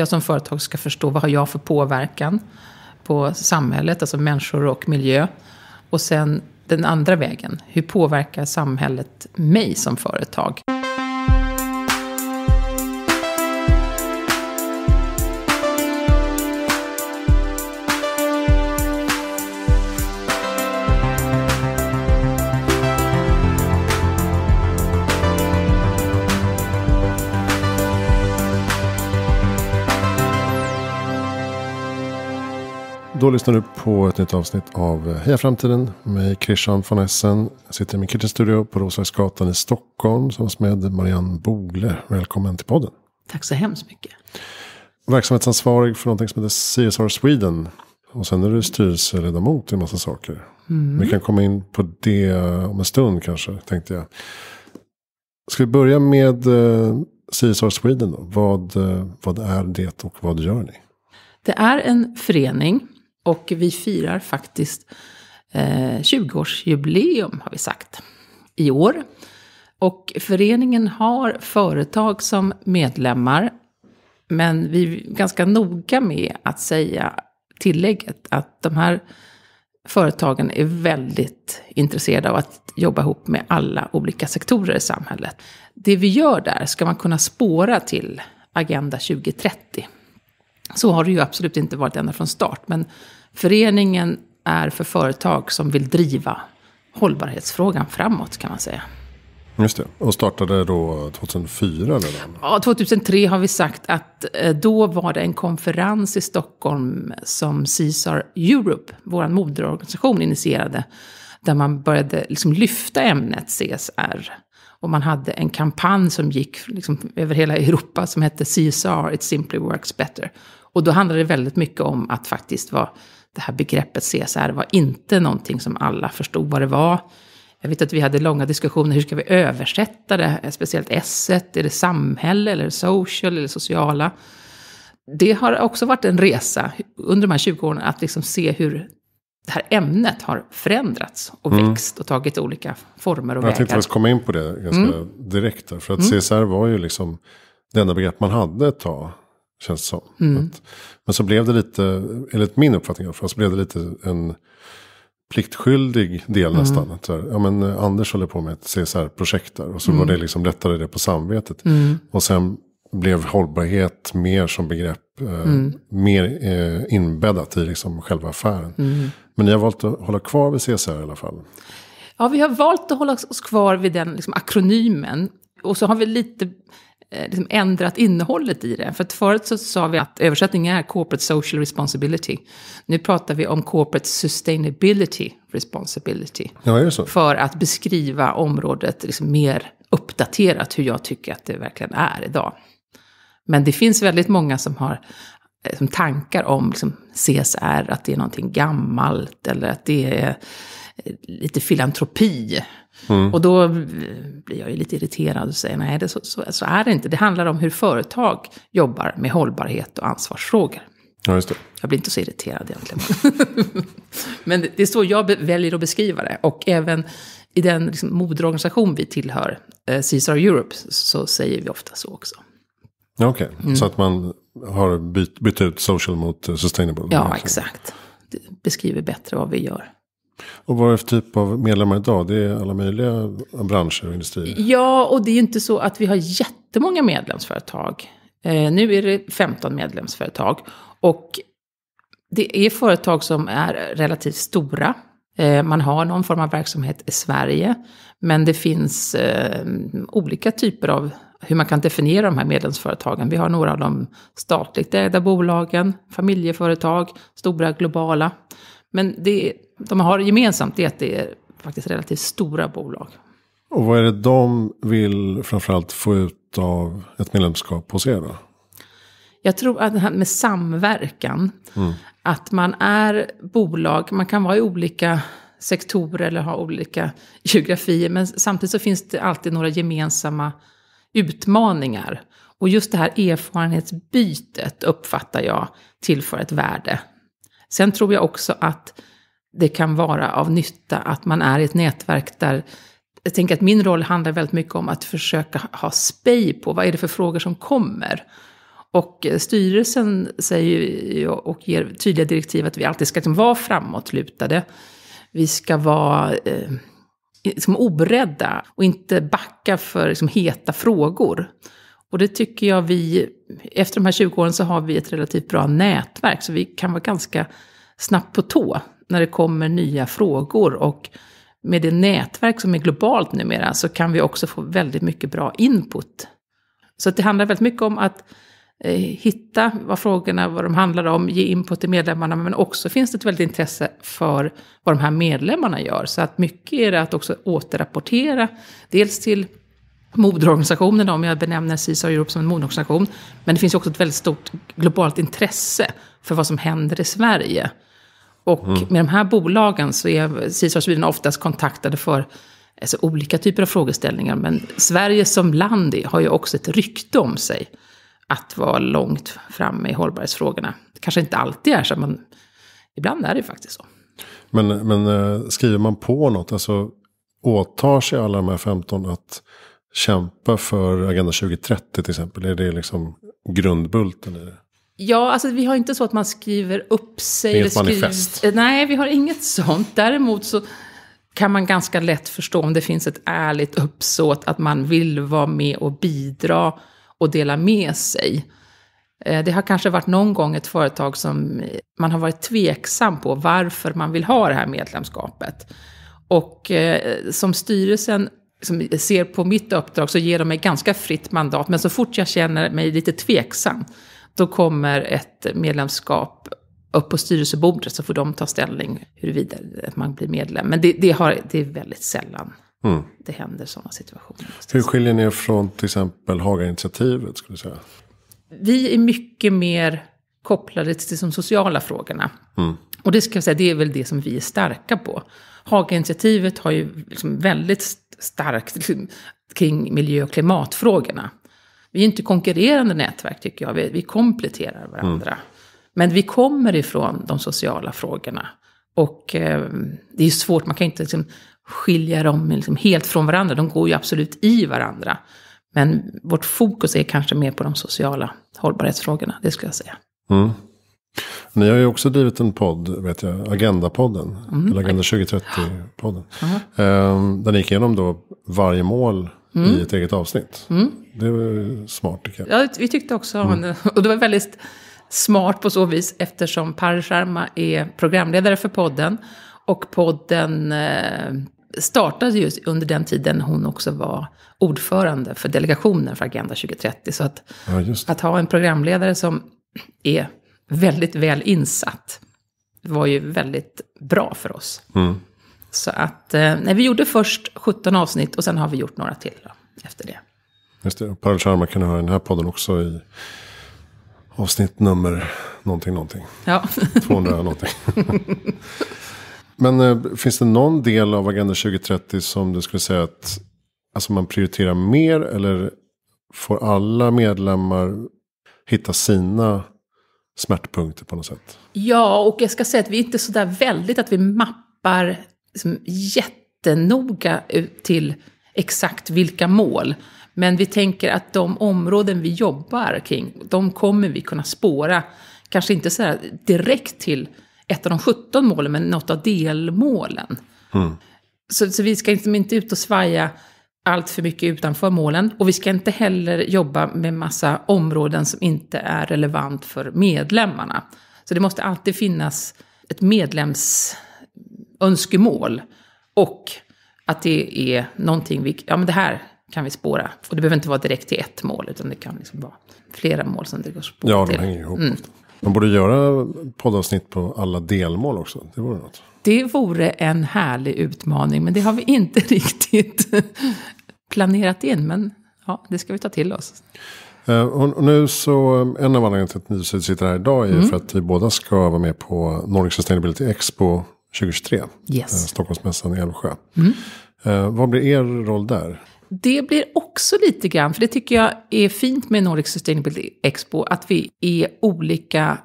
Jag som företag ska förstå vad har jag för påverkan på samhället, alltså människor och miljö. Och sen den andra vägen, hur påverkar samhället mig som företag? lyssnar du på ett nytt avsnitt av Heja Framtiden med Christian von Essen. Jag sitter i min kitchenstudio på Roslagsgatan i Stockholm tillsammans med Marianne Bogle. Välkommen till podden. Tack så hemskt mycket. Verksamhetsansvarig för någonting som heter CSR Sweden. Och sen är du styrelseledamot i en massa saker. Mm. Vi kan komma in på det om en stund kanske, tänkte jag. Ska vi börja med eh, CSR Sweden då? Vad, eh, vad är det och vad gör ni? Det är en förening och vi firar faktiskt eh, 20-årsjubileum har vi sagt i år. Och föreningen har företag som medlemmar. Men vi är ganska noga med att säga tillägget att de här företagen är väldigt intresserade av att jobba ihop med alla olika sektorer i samhället. Det vi gör där ska man kunna spåra till Agenda 2030. Så har det ju absolut inte varit ända från start, men Föreningen är för företag som vill driva hållbarhetsfrågan framåt kan man säga. Just det. Och startade då 2004? Eller? Ja, 2003 har vi sagt att eh, då var det en konferens i Stockholm som CSR Europe, vår moderorganisation, initierade. Där man började liksom lyfta ämnet CSR. Och man hade en kampanj som gick liksom över hela Europa som hette CSR, It Simply Works Better. Och då handlade det väldigt mycket om att faktiskt vara det här begreppet CSR var inte någonting som alla förstod vad det var. Jag vet att vi hade långa diskussioner, hur ska vi översätta det? Speciellt S, är det samhälle eller social eller sociala? Det har också varit en resa under de här 20 åren att liksom se hur det här ämnet har förändrats och mm. växt och tagit olika former och jag vägar. Jag tänkte komma in på det ganska mm. direkt. Där, för att mm. CSR var ju liksom det enda begrepp man hade ett tag. Känns som. Mm. Att, men så blev det lite, enligt min uppfattning så blev det lite en pliktskyldig del mm. nästan. Att ja, men eh, Anders håller på med ett CSR-projekt där. Och så mm. var det liksom lättare det på samvetet. Mm. Och sen blev hållbarhet mer som begrepp. Eh, mm. mer eh, inbäddat i liksom själva affären. Mm. Men ni har valt att hålla kvar vid CSR i alla fall. Ja, vi har valt att hålla oss kvar vid den liksom, akronymen. Och så har vi lite Eh, liksom ändrat innehållet i det. För att förut så sa vi att översättningen är corporate social responsibility. Nu pratar vi om corporate sustainability responsibility. Ja, för att beskriva området liksom mer uppdaterat hur jag tycker att det verkligen är idag. Men det finns väldigt många som har eh, som tankar om liksom CSR, att det är någonting gammalt eller att det är lite filantropi. Mm. Och då eh, blir jag ju lite irriterad och säger nej, det, så, så, så, är det inte. Det handlar om hur företag jobbar med hållbarhet och ansvarsfrågor. Ja, just det. Jag blir inte så irriterad egentligen. Men det är så jag väljer att beskriva det. Och även i den liksom, moderorganisation vi tillhör, eh, CSR Europe, så säger vi ofta så också. Okej, okay. mm. så att man har bytt, bytt, ut social mot eh, sustainable? Ja, exakt. Det beskriver bättre vad vi gör. Och vad är det för typ av medlemmar idag? Det är alla möjliga branscher och industrier. Ja, och det är ju inte så att vi har jättemånga medlemsföretag. Eh, nu är det 15 medlemsföretag. Och det är företag som är relativt stora. Eh, man har någon form av verksamhet i Sverige. Men det finns eh, olika typer av hur man kan definiera de här medlemsföretagen. Vi har några av de statligt ägda bolagen, familjeföretag, stora globala. Men det de har gemensamt är att det är faktiskt relativt stora bolag. Och vad är det de vill framförallt få ut av ett medlemskap hos er då? Jag tror att det här med samverkan. Mm. Att man är bolag, man kan vara i olika sektorer eller ha olika geografier. Men samtidigt så finns det alltid några gemensamma utmaningar. Och just det här erfarenhetsbytet uppfattar jag tillför ett värde Sen tror jag också att det kan vara av nytta att man är i ett nätverk där jag tänker att min roll handlar väldigt mycket om att försöka ha spej på vad är det för frågor som kommer. Och eh, styrelsen säger och ger tydliga direktiv att vi alltid ska liksom vara framåtlutade. Vi ska vara eh, liksom oberedda och inte backa för liksom heta frågor. Och det tycker jag vi, efter de här 20 åren så har vi ett relativt bra nätverk, så vi kan vara ganska snabbt på tå när det kommer nya frågor. Och med det nätverk som är globalt numera så kan vi också få väldigt mycket bra input. Så det handlar väldigt mycket om att eh, hitta vad frågorna vad de handlar om, ge input till medlemmarna, men också finns det ett väldigt intresse för vad de här medlemmarna gör. Så att mycket är det att också återrapportera, dels till moderorganisationen, om jag benämner CISAR Europe som en moderorganisation. Men det finns ju också ett väldigt stort globalt intresse för vad som händer i Sverige. Och mm. med de här bolagen så är CISAR Sweden oftast kontaktade för alltså, olika typer av frågeställningar. Men Sverige som land har ju också ett rykte om sig att vara långt framme i hållbarhetsfrågorna. Det kanske inte alltid är så, men ibland är det ju faktiskt så. Men, men eh, skriver man på något, alltså åtar sig alla de här 15 att kämpa för Agenda 2030 till exempel? Är det liksom grundbulten i det? Ja, alltså vi har inte så att man skriver upp sig. Inget manifest? Nej, vi har inget sånt. Däremot så kan man ganska lätt förstå om det finns ett ärligt uppsåt att man vill vara med och bidra och dela med sig. Eh, det har kanske varit någon gång ett företag som man har varit tveksam på varför man vill ha det här medlemskapet. Och eh, som styrelsen som ser på mitt uppdrag så ger de mig ganska fritt mandat. Men så fort jag känner mig lite tveksam, då kommer ett medlemskap upp på styrelsebordet så får de ta ställning huruvida man blir medlem. Men det, det, har, det är väldigt sällan mm. det händer sådana situationer. Hur skiljer ni er från till exempel Haga-initiativet? Skulle säga? Vi är mycket mer kopplade till de sociala frågorna. Mm. Och det ska jag säga, det är väl det som vi är starka på. Haga-initiativet har ju liksom väldigt starkt kring miljö och klimatfrågorna. Vi är inte konkurrerande nätverk tycker jag, vi, vi kompletterar varandra. Mm. Men vi kommer ifrån de sociala frågorna. Och eh, det är svårt, man kan inte liksom, skilja dem liksom, helt från varandra, de går ju absolut i varandra. Men vårt fokus är kanske mer på de sociala hållbarhetsfrågorna, det skulle jag säga. Mm. Ni har ju också drivit en podd, vet jag, Agenda-podden. Mm. Eller Agenda 2030-podden. Mm. Där ni gick igenom då varje mål mm. i ett eget avsnitt. Mm. Det var smart tycker jag. Ja, vi tyckte också om mm. Och det var väldigt smart på så vis eftersom Pari Sharma är programledare för podden. Och podden eh, startade just under den tiden hon också var ordförande för delegationen för Agenda 2030. Så att, ja, att ha en programledare som är väldigt väl insatt. Det var ju väldigt bra för oss. Mm. Så att, eh, nej, vi gjorde först 17 avsnitt och sen har vi gjort några till då, efter det. Just det, Pearl Sharma kan ni höra i den här podden också i avsnitt nummer någonting, någonting. Ja. 200 någonting. Men eh, finns det någon del av Agenda 2030 som du skulle säga att alltså man prioriterar mer eller får alla medlemmar hitta sina Smärtpunkt på något sätt. Ja, och jag ska säga att vi är inte så där väldigt att vi mappar liksom jättenoga till exakt vilka mål. Men vi tänker att de områden vi jobbar kring, de kommer vi kunna spåra. Kanske inte så direkt till ett av de 17 målen, men något av delmålen. Mm. Så, så vi ska liksom inte ut och svaja allt för mycket utanför målen. Och vi ska inte heller jobba med massa områden som inte är relevant för medlemmarna. Så det måste alltid finnas ett medlemsönskemål. Och att det är någonting vi, ja men det här kan vi spåra. Och det behöver inte vara direkt till ett mål, utan det kan liksom vara flera mål som det går att spåra Ja, de hänger ihop. Mm. Man borde göra poddavsnitt på alla delmål också. Det vore något. Det vore en härlig utmaning, men det har vi inte riktigt planerat in. Men ja, det ska vi ta till oss. Eh, och nu så, eh, en av anledningarna till att ni sitter här idag är mm. för att vi båda ska vara med på Nordic Sustainability Expo 2023. Eh, yes. Stockholmsmässan i Älvsjö. Mm. Vad blir er roll där? Det blir också lite grann, för det tycker jag är fint med Nordic Sustainability Expo, att vi är olika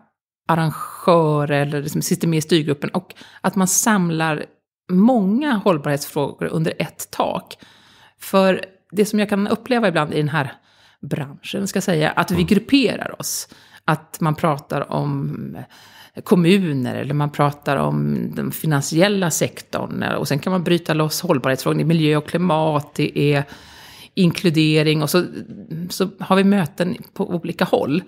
arrangörer eller liksom sitter med i styrgruppen och att man samlar många hållbarhetsfrågor under ett tak. För det som jag kan uppleva ibland i den här branschen, ska jag säga, att vi mm. grupperar oss. Att man pratar om kommuner eller man pratar om den finansiella sektorn. Och sen kan man bryta loss hållbarhetsfrågor, det är miljö och klimat, det är inkludering och så, så har vi möten på olika håll.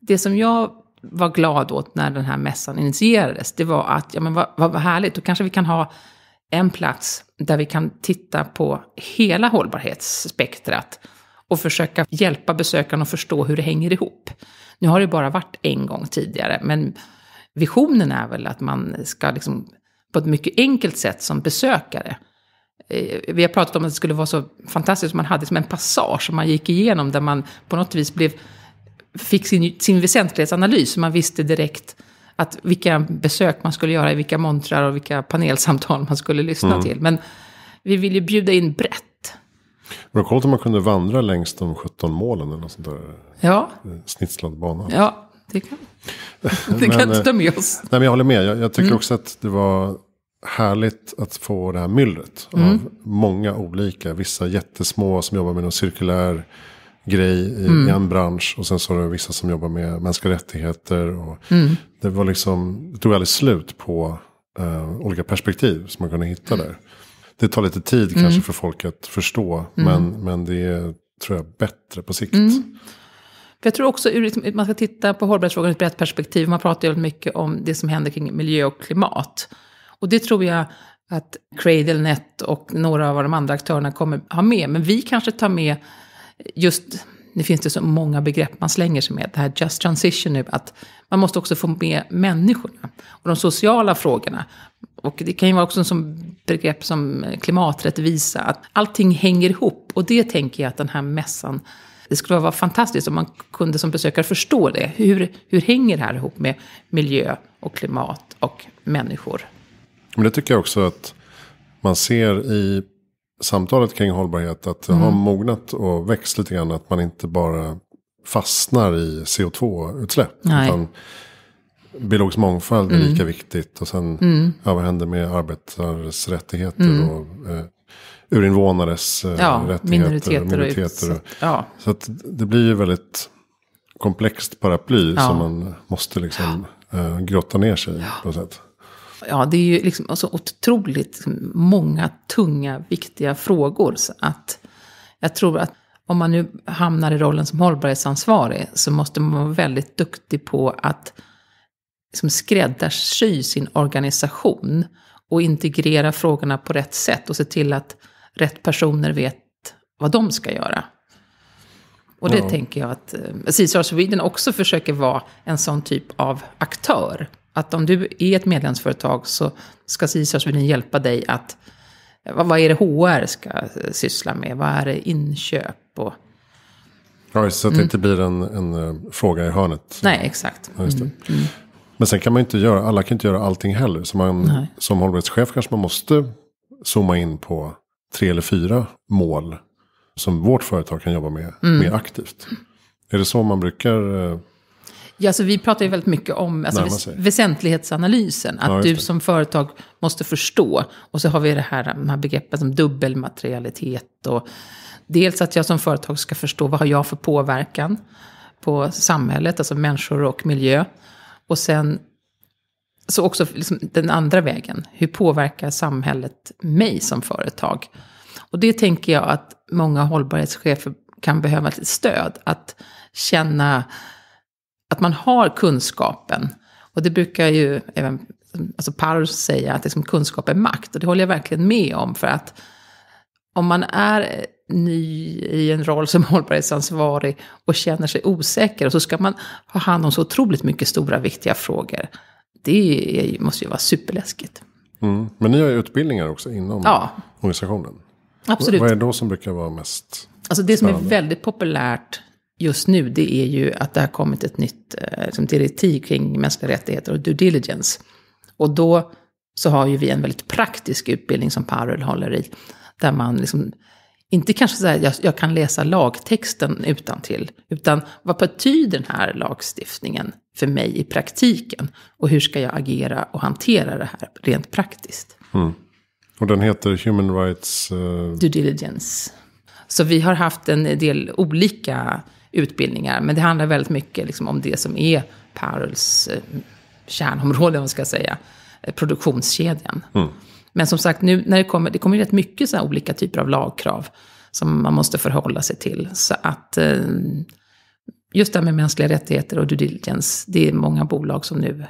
Det som jag var glad åt när den här mässan initierades, det var att, ja men vad, vad härligt, då kanske vi kan ha en plats där vi kan titta på hela hållbarhetsspektrat och försöka hjälpa besökarna att förstå hur det hänger ihop. Nu har det bara varit en gång tidigare, men visionen är väl att man ska liksom, på ett mycket enkelt sätt som besökare eh, vi har pratat om att det skulle vara så fantastiskt om man hade som en passage som man gick igenom där man på något vis blev fick sin, sin väsentlighetsanalys. man visste direkt att vilka besök man skulle göra i vilka montrar och vilka panelsamtal man skulle lyssna mm. till. Men vi vill ju bjuda in brett. Var det coolt om man kunde vandra längs de 17 målen eller något sånt där? Ja. Eh, Snitslad bana. Ja, det kan, det kan inte eh, ta med oss. Nej, men jag håller med. Jag, jag tycker mm. också att det var härligt att få det här myllret. Mm. Av många olika. Vissa jättesmå som jobbar med någon cirkulär grej i, mm. en bransch. Och sen så har du vissa som jobbar med mänskliga rättigheter. Och mm. Det var liksom, det tog aldrig slut på uh, olika perspektiv som man kunde hitta där. Det tar lite tid mm. kanske för folk att förstå. Mm. Men, men det är, tror jag, bättre på sikt. Mm. För jag tror också ur, man ska titta på hållbarhetsfrågan ur ett brett perspektiv. Man pratar ju mycket om det som händer kring miljö och klimat. Och det tror jag att Cradlenet och några av de andra aktörerna kommer ha med. Men vi kanske tar med just, nu finns det så många begrepp man slänger sig med, det här just transition nu, att man måste också få med människorna och de sociala frågorna. Och det kan ju vara också som begrepp som klimaträttvisa, att allting hänger ihop. Och det tänker jag att den här mässan det skulle vara fantastiskt om man kunde som besökare förstå det. Hur, hur hänger det här ihop med miljö och klimat och människor? Men det tycker jag också att man ser i samtalet kring hållbarhet. Att det mm. har mognat och växt lite grann. Att man inte bara fastnar i CO2-utsläpp. Utan biologisk mångfald är mm. lika viktigt. Och sen mm. ja, vad händer med arbetares rättigheter. Mm. Och, eh, urinvånares eh, ja, rättigheter. Minoriteter och minoriteter. Och, ja. Så att det blir ju väldigt komplext paraply. Ja. Som man måste liksom eh, grotta ner sig ja. på något sätt ja, det är ju liksom så otroligt många tunga, viktiga frågor. Så att jag tror att om man nu hamnar i rollen som hållbarhetsansvarig så måste man vara väldigt duktig på att liksom skräddarsy sin organisation och integrera frågorna på rätt sätt och se till att rätt personer vet vad de ska göra. Och det ja. tänker jag att eh, CSR Sweden också försöker vara en sån typ av aktör att om du är ett medlemsföretag så ska Cicersvin hjälpa dig att... Vad är det HR ska syssla med? Vad är det inköp? Och, Ja, så att mm. det inte blir en, en, eh, fråga i hörnet. Nej, exakt. Ja, mm. Mm. Men sen kan man inte göra, alla kan inte göra allting heller. Så man, som hållbarhetschef kanske man måste zooma in på tre eller fyra mål som vårt företag kan jobba med mm. mer aktivt. Är det så man brukar eh, Ja, alltså, vi pratar ju väldigt mycket om alltså, väs väsentlighetsanalysen. Att ja, du som företag måste förstå. Och så har vi det här, de här begreppen som dubbelmaterialitet. Och dels att jag som företag ska förstå vad har jag för påverkan på samhället, alltså människor och miljö. Och sen så också liksom den andra vägen. Hur påverkar samhället mig som företag? Och det tänker jag att många hållbarhetschefer kan behöva ett stöd. Att känna att man har kunskapen. Och det brukar ju även alltså Parr säga, att liksom kunskap är makt. Och det håller jag verkligen med om. För att om man är ny i en roll som hållbarhetsansvarig och känner sig osäker, och så ska man ha hand om så otroligt mycket stora, viktiga frågor. Det måste ju vara superläskigt. Mm. Men ni har ju utbildningar också inom ja. organisationen. Absolut. Vad är det då som brukar vara mest Alltså det som är väldigt populärt just nu, det är ju att det har kommit ett nytt eh, liksom, direktiv kring mänskliga rättigheter och due diligence. Och då så har ju vi en väldigt praktisk utbildning som Parul håller i, där man liksom inte kanske säger att jag, jag kan läsa lagtexten utan till, utan vad betyder den här lagstiftningen för mig i praktiken? Och hur ska jag agera och hantera det här rent praktiskt? Mm. Och den heter Human Rights... Uh... Due Diligence. Så vi har haft en del olika utbildningar. Men det handlar väldigt mycket liksom om det som är Parols eh, kärnområde, om man ska säga, eh, produktionskedjan. Mm. Men som sagt, nu när det kommer, det kommer rätt mycket så olika typer av lagkrav som man måste förhålla sig till. Så att eh, just det här med mänskliga rättigheter och due diligence, det är många bolag som nu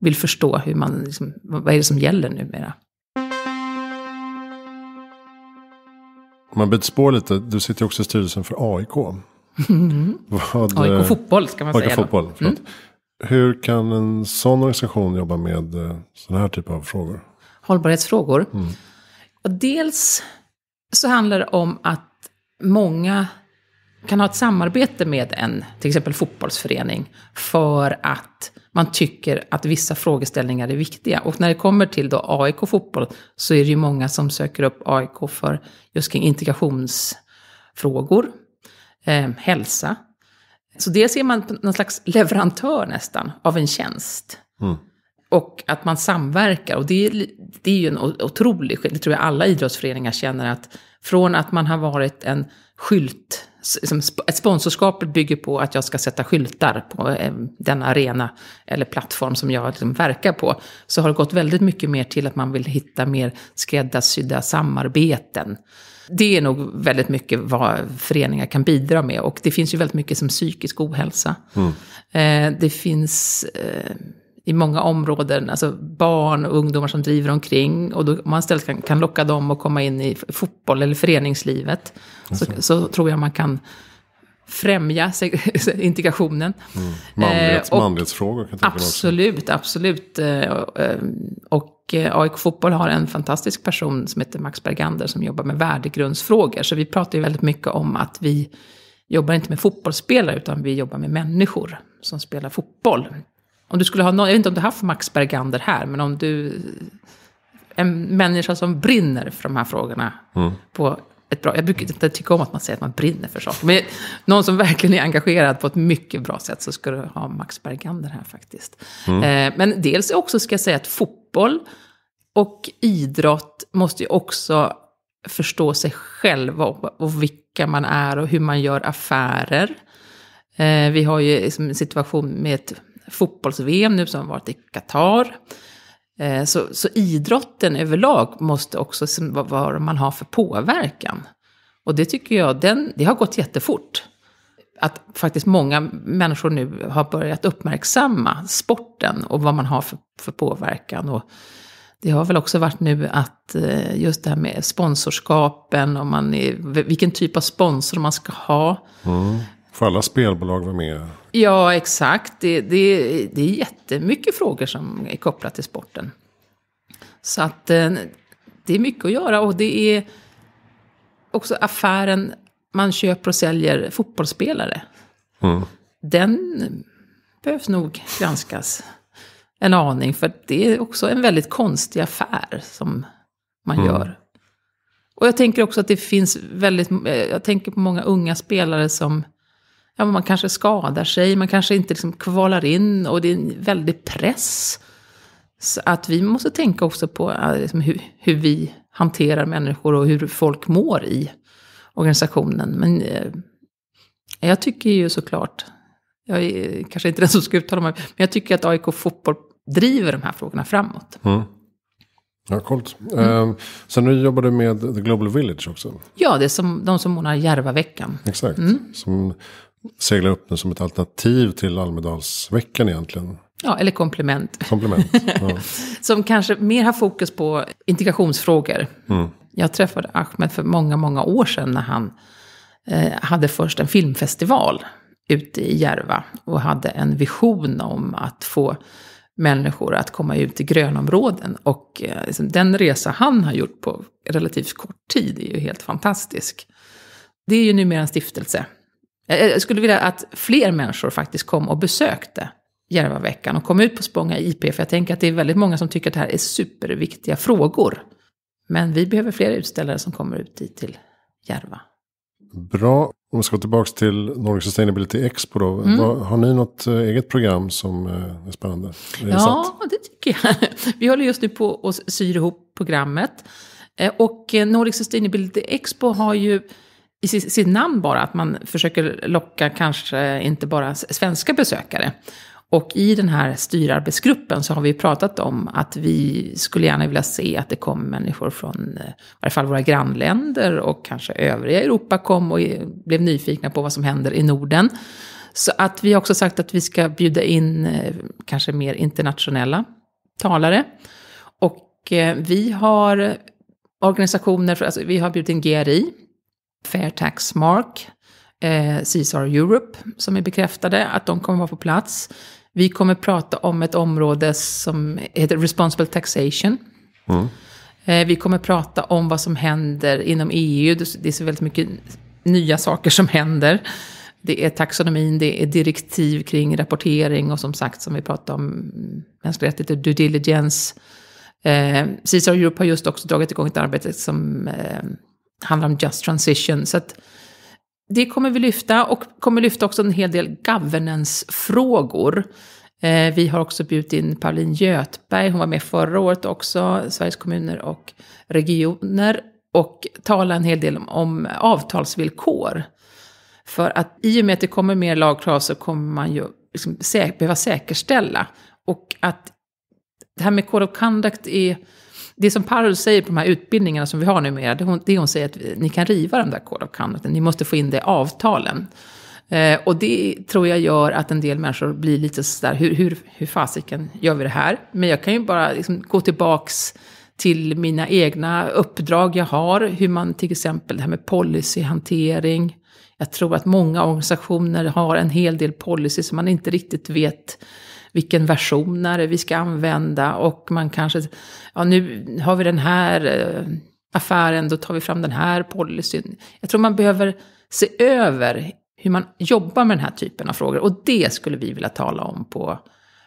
vill förstå hur man, liksom, vad är det som gäller numera. Om man byter spår lite, du sitter ju också i styrelsen för AIK. Vad, AIK eh, Fotboll ska man AIK säga. Fotboll, mm. Hur kan en sån organisation jobba med eh, sådana här typer av frågor? Hållbarhetsfrågor? Mm. dels så handlar det om att många kan ha ett samarbete med en, till exempel fotbollsförening, för att man tycker att vissa frågeställningar är viktiga. Och när det kommer till då AIK fotboll så är det ju många som söker upp AIK för just kring integrationsfrågor eh, hälsa. Så dels är man någon slags leverantör nästan av en tjänst. Mm. Och att man samverkar. Och det är, det är ju en otrolig Det tror jag alla idrottsföreningar känner. att Från att man har varit en skylt... Liksom ett sponsorskap bygger på att jag ska sätta skyltar på eh, den arena eller plattform som jag liksom verkar på. Så har det gått väldigt mycket mer till att man vill hitta mer skräddarsydda samarbeten. Det är nog väldigt mycket vad föreningar kan bidra med. Och det finns ju väldigt mycket som psykisk ohälsa. Mm. Eh, det finns... Eh, i många områden, alltså barn och ungdomar som driver omkring. Och då man istället kan, locka dem att komma in i fotboll eller föreningslivet. Så, så tror jag man kan främja integrationen. Mm. Manlighets, eh, manlighetsfrågor kan jag tänka Absolut, absolut. Eh, eh, och eh, AIK Fotboll har en fantastisk person som heter Max Bergander som jobbar med värdegrundsfrågor. Så vi pratar ju väldigt mycket om att vi jobbar inte med fotbollsspelare utan vi jobbar med människor som spelar fotboll. Om du skulle ha någon, jag vet inte om du har haft Max Bergander här, men om du... En människa som brinner för de här frågorna mm. på ett bra... Jag brukar inte tycka om att man säger att man brinner för saker. Men någon som verkligen är engagerad på ett mycket bra sätt så ska du ha Max Bergander här faktiskt. Mm. Eh, men dels också ska jag säga att fotboll och idrott måste ju också förstå sig själva och vilka man är och hur man gör affärer. Eh, vi har ju liksom en situation med ett fotbolls-VM nu som har varit i Qatar. Eh, så, så idrotten överlag måste också se vad man har för påverkan. Och det tycker jag, den, det har gått jättefort. Att faktiskt många människor nu har börjat uppmärksamma sporten och vad man har för, för påverkan. Och det har väl också varit nu att eh, just det här med sponsorskapen, om man är, vilken typ av sponsor man ska ha. Mm. Får alla spelbolag vara med? Ja, exakt. Det, det, det är jättemycket frågor som är kopplat till sporten. Så att eh, det är mycket att göra och det är också affären man köper och säljer fotbollsspelare. Mm. Den behövs nog granskas en aning, för det är också en väldigt konstig affär som man mm. gör. Och jag tänker också att det finns väldigt, eh, jag tänker på många unga spelare som ja, man kanske skadar sig, man kanske inte liksom kvalar in och det är en väldig press. Så att vi måste tänka också på eh, liksom, hur, hur, vi hanterar människor och hur folk mår i organisationen. Men eh, jag tycker ju såklart, jag är kanske inte den som ska uttala mig, men jag tycker att AIK Fotboll driver de här frågorna framåt. Mm. Ja, coolt. Mm. Eh, sen nu jobbar du med The Global Village också. Ja, det är som, de som ordnar Järvaveckan. Exakt. Mm. Som seglar upp nu som ett alternativ till Almedalsveckan egentligen. Ja, eller komplement. Komplement. Ja. som kanske mer har fokus på integrationsfrågor. Mm. Jag träffade Ahmed för många, många år sedan när han eh, hade först en filmfestival ute i Järva och hade en vision om att få människor att komma ut i grönområden. Och eh, liksom, den resa han har gjort på relativt kort tid är ju helt fantastisk. Det är ju numera en stiftelse jag skulle vilja att fler människor faktiskt kom och besökte Järvaveckan och kom ut på Spånga IP, för jag tänker att det är väldigt många som tycker att det här är superviktiga frågor. Men vi behöver fler utställare som kommer ut dit till Järva. Bra. Om vi ska gå tillbaka till Nordic Sustainability Expo då. Mm. Har ni något eh, eget program som eh, är spännande? Är ja, det tycker jag. Vi håller just nu på att syr ihop programmet. Eh, och Nordic Sustainability Expo har ju i sitt, namn bara, att man försöker locka kanske inte bara svenska besökare. Och i den här styrarbetsgruppen så har vi pratat om att vi skulle gärna vilja se att det kom människor från eh, i alla fall våra grannländer och kanske övriga Europa kom och blev nyfikna på vad som händer i Norden. Så att vi har också sagt att vi ska bjuda in eh, kanske mer internationella talare. Och eh, vi har organisationer, alltså vi har bjudit in GRI, Fairtax Mark, eh, CSR Europe, som är bekräftade att de kommer vara på plats. Vi kommer prata om ett område som heter Responsible Taxation. Mm. Eh, vi kommer prata om vad som händer inom EU. Det är så väldigt mycket nya saker som händer. Det är taxonomin, det är direktiv kring rapportering och som sagt som vi pratade om mm, mänskliga rättigheter, due diligence. Eh, CSR Europe har just också dragit igång ett arbete som eh, handlar om just transition. Så det kommer vi lyfta och kommer lyfta också en hel del governance-frågor. Eh, vi har också bjudit in Pauline Götberg, hon var med förra året också, Sveriges kommuner och regioner, och talade en hel del om, om avtalsvillkor. För att i och med att det kommer mer lagkrav så kommer man ju liksom säk behöva säkerställa. Och att det här med Code of Conduct är det som Parul säger på de här utbildningarna som vi har numera, det hon, det hon säger att ni kan riva den där Code of Conduct, ni måste få in det i avtalen. Eh, och det tror jag gör att en del människor blir lite sådär, hur, hur, hur fasiken gör vi det här? Men jag kan ju bara liksom gå tillbaks till mina egna uppdrag jag har, hur man till exempel det här med policyhantering. Jag tror att många organisationer har en hel del policy som man inte riktigt vet vilken version är det vi ska använda och man kanske, ja nu har vi den här eh, affären, då tar vi fram den här policyn. Jag tror man behöver se över hur man jobbar med den här typen av frågor och det skulle vi vilja tala om på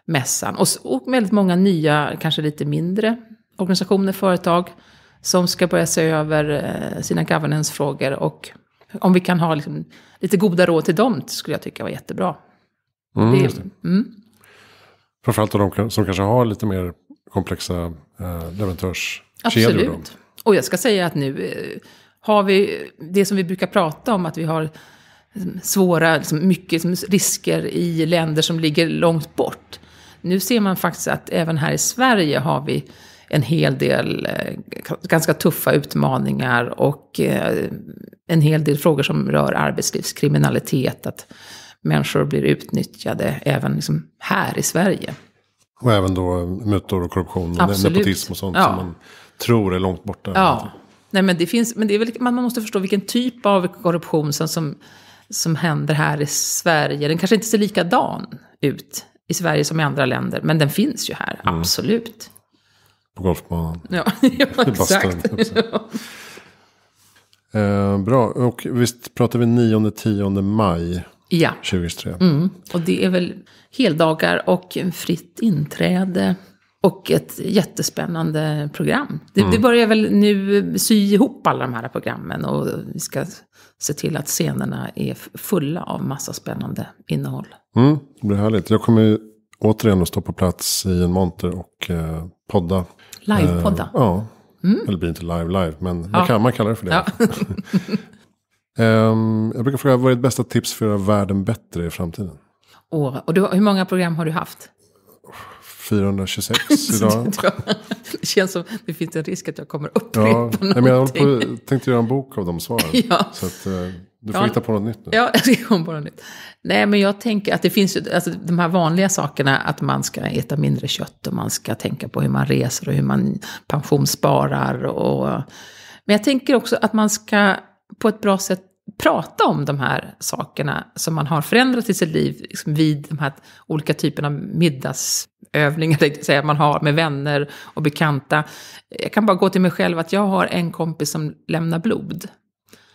mässan. Och, och väldigt många nya, kanske lite mindre organisationer, företag som ska börja se över eh, sina governance-frågor och om vi kan ha liksom lite goda råd till dem skulle jag tycka var jättebra. Mm. Det, mm. Framförallt av de som kanske har lite mer komplexa eh, leverantörskedjor. Absolut. Och jag ska säga att nu eh, har vi det som vi brukar prata om, att vi har liksom, svåra, liksom mycket liksom, risker i länder som ligger långt bort. Nu ser man faktiskt att även här i Sverige har vi en hel del eh, ganska tuffa utmaningar och eh, en hel del frågor som rör arbetslivskriminalitet. Att människor blir utnyttjade även liksom här i Sverige. Och även då mutor och korruption Absolut. nepotism och sånt ja. som man tror är långt borta. Ja. Nej, men det finns, men det är väl, man måste förstå vilken typ av korruption som, som, som händer här i Sverige. Den kanske inte ser likadan ut i Sverige som i andra länder, men den finns ju här, mm. absolut. På golfbanan. Ja, ja exakt. eh, bra, och visst pratar vi 9-10 maj. Ja. 2023. Mm. Och det är väl heldagar och fritt inträde. Och ett jättespännande program. Det, mm. det, börjar väl nu sy ihop alla de här programmen. Och vi ska se till att scenerna är fulla av massa spännande innehåll. Mm, det blir härligt. Jag kommer återigen att stå på plats i en monter och eh, podda. Live-podda. Eh, ja. Mm. Eller blir inte live live, men ja. man, kan, man kallar det för det. Ja. Um, jag brukar fråga, vad är ditt bästa tips för att göra världen bättre i framtiden? Oh, och du, hur många program har du haft? 426 idag. det känns som det finns en risk att jag kommer upprepa ja, någonting. Men jag på, tänkte göra en bok av de svaren. ja. Så att, eh, du får ja, hitta på något nytt nu. Ja, jag ska komma på något nytt. Nej, men jag tänker att det finns ju, alltså, de här vanliga sakerna, att man ska äta mindre kött och man ska tänka på hur man reser och hur man pensionssparar. Och, men jag tänker också att man ska på ett bra sätt prata om de här sakerna som man har förändrat i sitt liv liksom vid de här olika typerna av middagsövningar säga, man har med vänner och bekanta. Jag kan bara gå till mig själv att jag har en kompis som lämnar blod.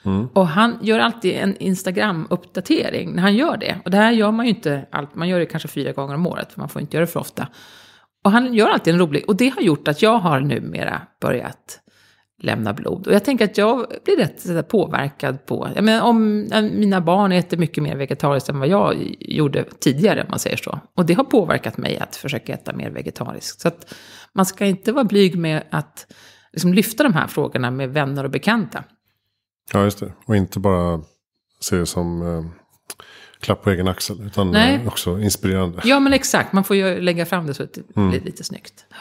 Mm. Och han gör alltid en Instagram-uppdatering när han gör det. Och det här gör man ju inte allt, man gör det kanske fyra gånger om året, för man får inte göra det för ofta. Och han gör alltid en rolig, och det har gjort att jag har numera börjat lämna blod. Och jag tänker att jag blir rätt påverkad på, jag menar, om eh, mina barn äter mycket mer vegetariskt än vad jag gjorde tidigare, om man säger så. Och det har påverkat mig att försöka äta mer vegetariskt. Så att man ska inte vara blyg med att liksom lyfta de här frågorna med vänner och bekanta. Ja, just det. Och inte bara se det som eh, klapp på egen axel, utan Nej. Eh, också inspirerande. Ja, men exakt. Man får ju lägga fram det så att det mm. blir lite snyggt. Ja.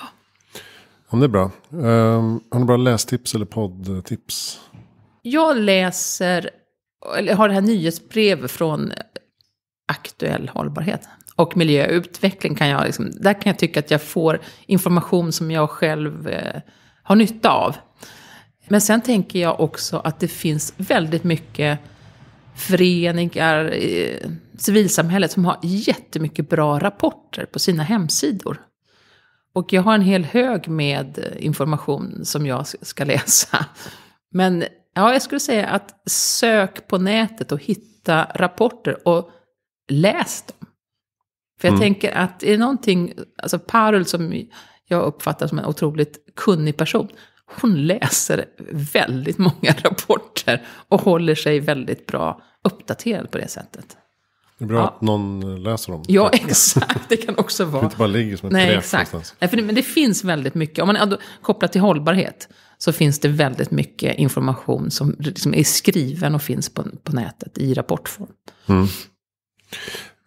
Om det är bra. Um, har ni bara lästips eller poddtips? Jag läser, eller har det här nyhetsbrevet från Aktuell Hållbarhet. Och miljöutveckling kan jag, liksom, där kan jag tycka att jag får information som jag själv eh, har nytta av. Men sen tänker jag också att det finns väldigt mycket föreningar, eh, civilsamhället som har jättemycket bra rapporter på sina hemsidor. Och jag har en hel hög med information som jag ska läsa. Men ja, jag skulle säga att sök på nätet och hitta rapporter och läs dem. För jag mm. tänker att är det någonting, alltså Parul som jag uppfattar som en otroligt kunnig person, hon läser väldigt många rapporter och håller sig väldigt bra uppdaterad på det sättet. Det är bra ja. att någon läser dem. Ja, exakt. Det kan också vara. det inte bara ligger som ett Nej, exakt. Nej, för det, men det finns väldigt mycket. Om man är kopplat till hållbarhet så finns det väldigt mycket information som liksom är skriven och finns på, på nätet i rapportform. Mm.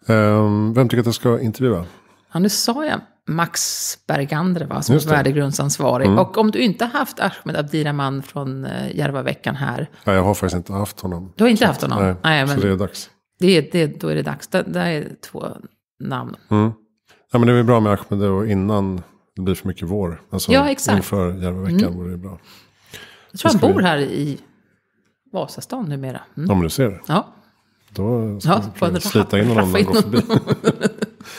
Um, vem tycker att jag ska intervjua? Ja, nu sa jag Max Bergander, va, som är värdegrundsansvarig. Mm. Och om du inte haft Ahmed Abdiraman från eh, Järvaveckan här. Ja, jag har faktiskt inte haft honom. Du har inte haft honom? Nej, Nej men... så det är dags. Det, det, då är det dags. Det, det är två namn. Mm. Ja, men det är väl bra med Ahmed innan det blir för mycket vår. Alltså, ja, exakt. Inför Järvaveckan mm. vore det bra. Jag tror han bor vi... här i Vasastan numera. Mm. Ja, men du ser. Ja. Då ska ja, vi slita in honom när han går förbi.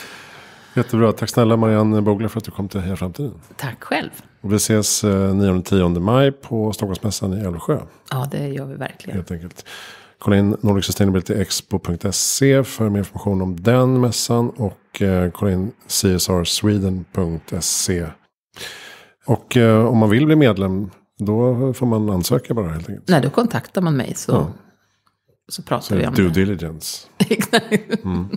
Jättebra. Tack snälla Marianne Bogler för att du kom till Heja Framtiden. Tack själv. Och vi ses 9-10 eh, maj på Stockholmsmässan i Älvsjö. Ja, det gör vi verkligen. Helt enkelt. Kolla in Nordic Sustainability Expo.se för mer information om den mässan. Och eh, kolla in csrsweden.se. Och eh, om man vill bli medlem då får man ansöka bara helt enkelt. Nej, då kontaktar man mig så, ja. så pratar så vi om due det. Due diligence. Mm.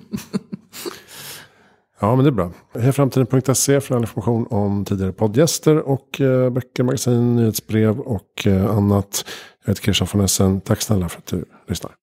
Ja, men det är bra. Hejaframtiden.se för all information om tidigare poddgäster och eh, böcker, magasin, nyhetsbrev och annat. Jag heter Christian von Essen. Tack snälla för att du lyssnar.